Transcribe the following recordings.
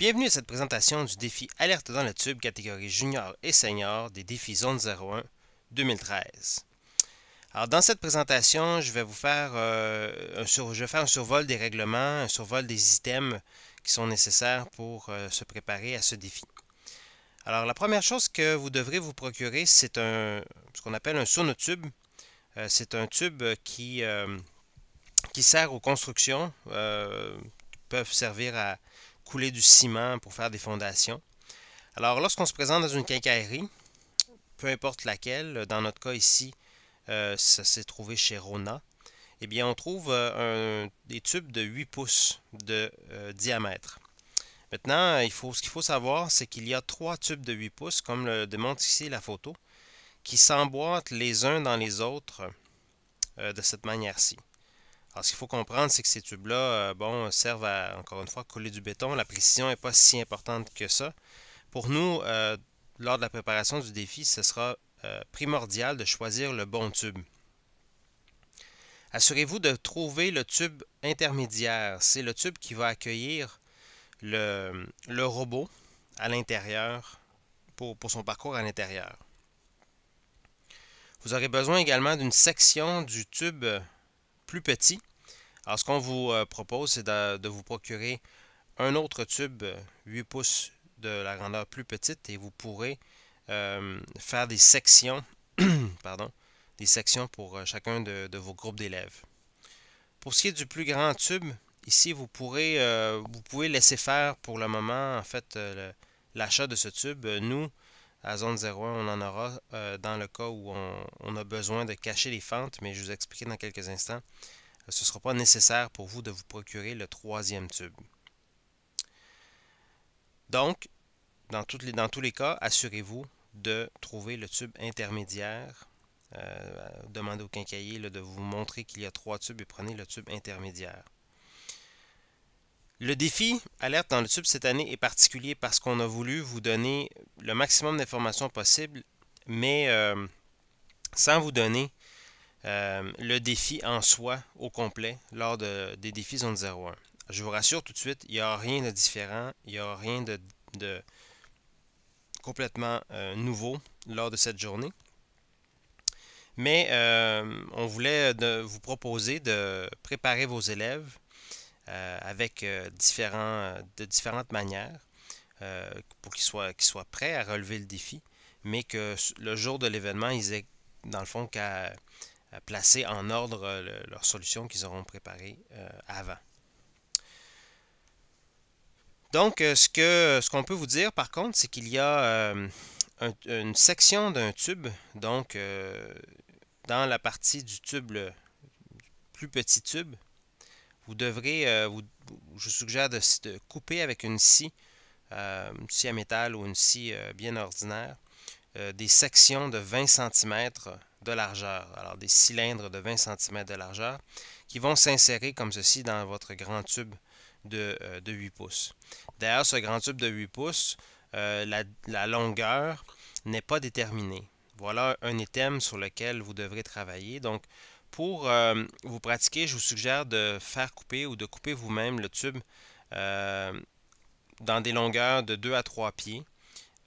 Bienvenue à cette présentation du défi Alerte dans le tube catégorie junior et senior des défis Zone 01 2013. Alors dans cette présentation, je vais vous faire, euh, un, je faire survol des règlements, un survol des items qui sont nécessaires pour euh, se préparer à ce défi. Alors la première chose que vous devrez vous procurer, c'est un ce qu'on appelle un sonotube. Euh, c'est un tube qui, qui sert aux constructions, qui peuvent servir à, couler du ciment pour faire des fondations. Alors lorsqu'on se présente dans une quincaillerie, peu importe laquelle, dans notre cas ici, euh, ça s'est trouvé chez Rona, eh bien on trouve euh, des tubes de 8 pouces de euh, diamètre. Maintenant, il faut, ce qu'il faut savoir, c'est qu'il y a trois tubes de 8 pouces, comme le démontre ici la photo, qui s'emboîtent les uns dans les autres de cette manière-ci. Alors, ce qu'il faut comprendre, c'est que ces tubes-là, euh, bon, servent à, encore une fois, coller du béton. La précision n'est pas si importante que ça. Pour nous, euh, lors de la préparation du défi, ce sera euh, primordial de choisir le bon tube. Assurez-vous de trouver le tube intermédiaire. C'est le tube qui va accueillir le, robot à l'intérieur, pour, pour son parcours à l'intérieur. Vous aurez besoin également d'une section du tube plus petit. Alors, ce qu'on vous euh, propose, c'est de, vous procurer un autre tube 8 euh, pouces de la grandeur plus petite et vous pourrez euh, faire des sections, pardon, des sections pour chacun de, vos groupes d'élèves. Pour ce qui est du plus grand tube, ici vous pourrez vous pouvez laisser faire pour le moment en fait l'achat de ce tube. Nous, à zone 01, on en aura euh, dans le cas où on, a besoin de cacher les fentes, mais je vous expliquerai dans quelques instants. Euh, ce ne sera pas nécessaire pour vous de vous procurer le troisième tube. Donc, dans, les, dans tous les cas, assurez-vous de trouver le tube intermédiaire. Euh, demandez au quincailler de vous montrer qu'il y a trois tubes et prenez le tube intermédiaire. Le défi Alerte dans le tube cette année est particulier parce qu'on a voulu vous donner le maximum d'informations possibles, mais euh, sans vous donner euh, le défi en soi au complet lors des défis Zone 01. Je vous rassure tout de suite, il n'y a rien de différent, il n'y a rien de, complètement euh, nouveau lors de cette journée. Mais on voulait vous proposer de préparer vos élèves euh, avec euh, différents, euh, de différentes manières pour qu'ils soient, qu'ils soient prêts à relever le défi, mais que le jour de l'événement, ils aient, dans le fond, qu'à placer en ordre leurs solutions qu'ils auront préparées avant. Donc, ce qu'on ce qu'on peut vous dire, par contre, c'est qu'il y a une section d'un tube, donc dans la partie du tube, le plus petit tube, vous devrez, euh, je vous suggère de, couper avec une scie, euh, une scie à métal ou une scie euh, bien ordinaire, des sections de 20 cm de largeur, alors des cylindres de 20 cm de largeur, qui vont s'insérer comme ceci dans votre grand tube de, 8 pouces. D'ailleurs, ce grand tube de 8 pouces, la, la longueur n'est pas déterminée. Voilà un item sur lequel vous devrez travailler. Donc, pour euh, vous pratiquer, je vous suggère de faire couper ou de couper vous-même le tube euh, dans des longueurs de 2 à 3 pieds.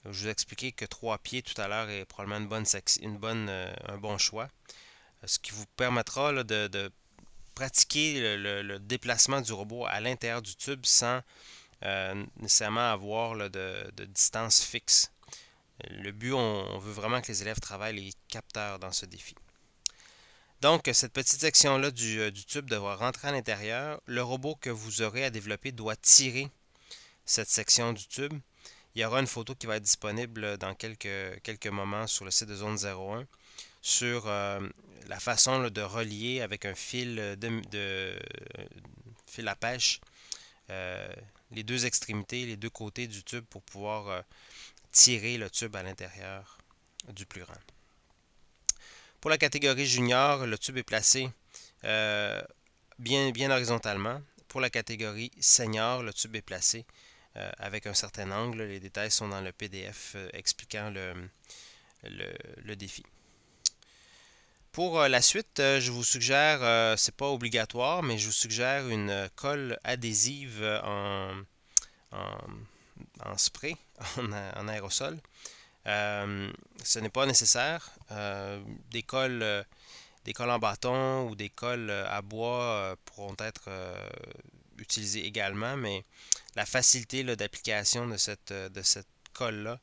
Je vous ai expliqué que 3 pieds tout à l'heure est probablement une bonne, une bonne euh, un bon choix. Ce qui vous permettra de, pratiquer le, déplacement du robot à l'intérieur du tube sans nécessairement avoir de, de distance fixe. Le but, on, veut vraiment que les élèves travaillent les capteurs dans ce défi. Donc, cette petite section-là euh, du, tube devra rentrer à l'intérieur. Le robot que vous aurez à développer doit tirer cette section du tube. Il y aura une photo qui va être disponible dans quelques, quelques moments sur le site de Zone 01 sur euh, la façon de relier avec un fil, de, fil à pêche euh, les deux extrémités, les deux côtés du tube pour pouvoir tirer le tube à l'intérieur du plus grand. Pour la catégorie junior, le tube est placé euh, bien, horizontalement. Pour la catégorie senior, le tube est placé euh, avec un certain angle. Les détails sont dans le PDF euh, expliquant le, défi. Pour la suite, je vous suggère, c'est pas obligatoire, mais je vous suggère une colle adhésive en, spray, en, en aérosol. Euh, ce n'est pas nécessaire. Euh, euh, des cols en bâton ou des cols à bois pourront être utilisés également, mais la facilité d'application de cette, de cette colle-là,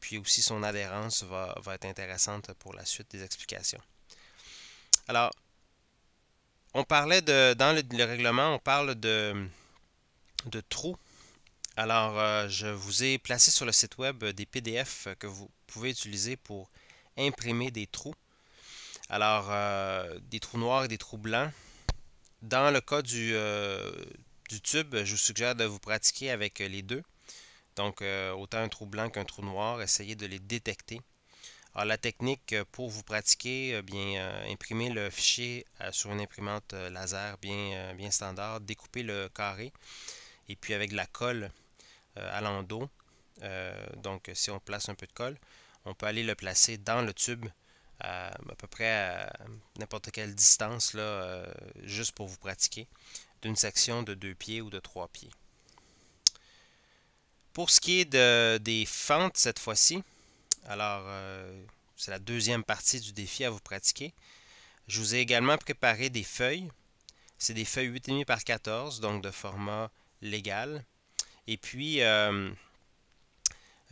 puis aussi son adhérence va, être intéressante pour la suite des explications. Alors, on parlait de, dans le, règlement, on parle de, de trous alors, euh, je vous ai placé sur le site web euh, des PDF euh, que vous pouvez utiliser pour imprimer des trous. Alors, des trous noirs et des trous blancs. Dans le cas du, tube, je vous suggère de vous pratiquer avec les deux. Donc, autant un trou blanc qu'un trou noir, essayez de les détecter. Alors, la technique pour vous pratiquer, bien imprimer le fichier sur une imprimante laser bien, bien standard, découper le carré et puis avec de la colle, euh, à l'endos, euh, donc si on place un peu de colle, on peut aller le placer dans le tube à, peu près à n'importe quelle distance, là, euh, juste pour vous pratiquer, d'une section de deux pieds ou de trois pieds. Pour ce qui est de, des fentes cette fois-ci, alors c'est la deuxième partie du défi à vous pratiquer. Je vous ai également préparé des feuilles. C'est des feuilles 8,5 par 14, donc de format légal. Et puis, euh,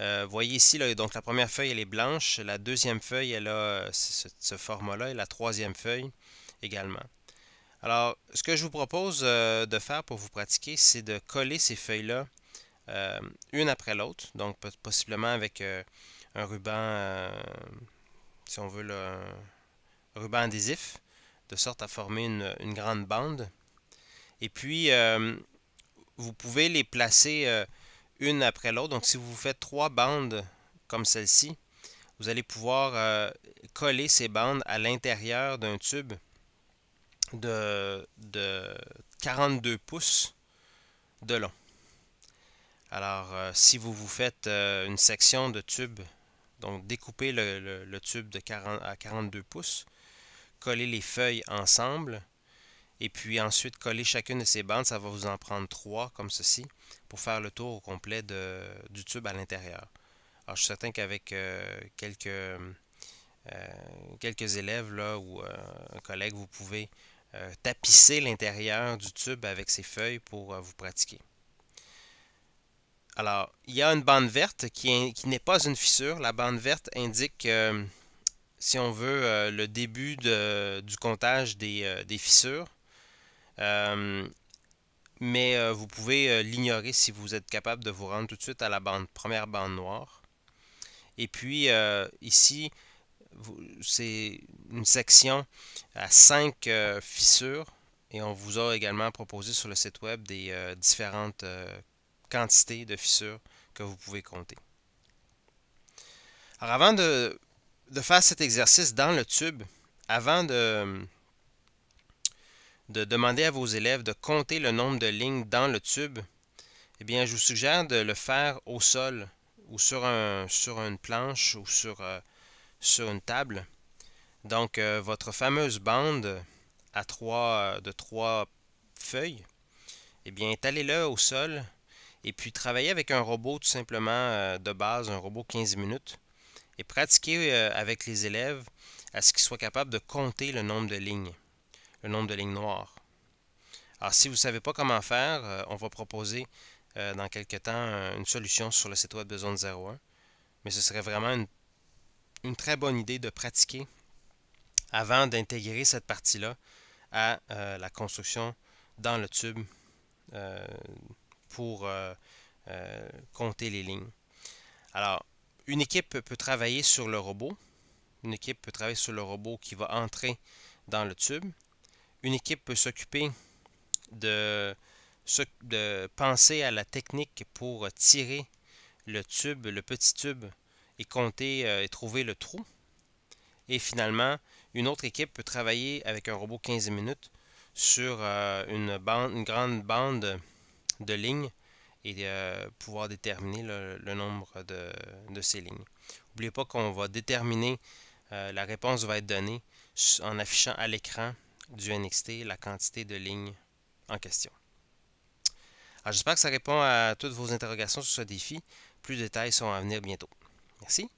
euh voyez ici, donc la première feuille, elle est blanche. La deuxième feuille, elle a euh, ce, format-là. Et la troisième feuille également. Alors, ce que je vous propose euh, de faire pour vous pratiquer, c'est de coller ces feuilles-là une après l'autre. Donc, possiblement avec un ruban, si on veut, un ruban adhésif, de sorte à former une grande bande. Et puis, vous pouvez les placer euh, une après l'autre. Donc si vous faites trois bandes comme celle-ci, vous allez pouvoir euh, coller ces bandes à l'intérieur d'un tube de, de, 42 pouces de long. Alors euh, si vous vous faites une section de tube, donc découpez le, tube de 40, à 42 pouces, collez les feuilles ensemble, et puis ensuite, coller chacune de ces bandes, ça va vous en prendre trois, comme ceci, pour faire le tour complet du tube à l'intérieur. Alors, je suis certain qu'avec euh, quelques, euh, quelques élèves là, ou euh, un collègue, vous pouvez tapisser l'intérieur du tube avec ces feuilles pour vous pratiquer. Alors, il y a une bande verte qui, n'est pas une fissure. La bande verte indique, si on veut, le début du comptage des fissures. Euh, mais euh, vous pouvez euh, l'ignorer si vous êtes capable de vous rendre tout de suite à la première bande noire. Et puis ici, c'est une section à cinq fissures et on vous a également proposé sur le site web des différentes quantités de fissures que vous pouvez compter. Alors avant de faire cet exercice dans le tube, avant de, de demander à vos élèves de compter le nombre de lignes dans le tube, eh bien, je vous suggère de le faire au sol ou sur, un, sur une planche ou sur, euh, sur une table. Donc, euh, votre fameuse bande à trois, euh, de trois feuilles, eh bien, étalez-le au sol et puis travaillez avec un robot tout simplement de base, un robot 15 minutes, et pratiquez avec les élèves à ce qu'ils soient capables de compter le nombre de lignes le nombre de lignes noires. Alors, si vous ne savez pas comment faire, euh, on va proposer euh, dans quelques temps euh, une solution sur le site web de Zone 01. Mais ce serait vraiment une, très bonne idée de pratiquer avant d'intégrer cette partie-là à la construction dans le tube pour compter les lignes. Alors, une équipe peut travailler sur le robot. Une équipe peut travailler sur le robot qui va entrer dans le tube une équipe peut s'occuper de, penser à la technique pour tirer le tube, le petit tube, et compter euh, et trouver le trou. Et finalement, une autre équipe peut travailler avec un robot 15 minutes sur euh, une, grande bande de lignes et euh, pouvoir déterminer le, nombre de, ces lignes. N'oubliez pas qu'on va déterminer, la réponse va être donnée en affichant à l'écran du NXT, la quantité de lignes en question. j'espère que ça répond à toutes vos interrogations sur ce défi. Plus de détails sont à venir bientôt. Merci.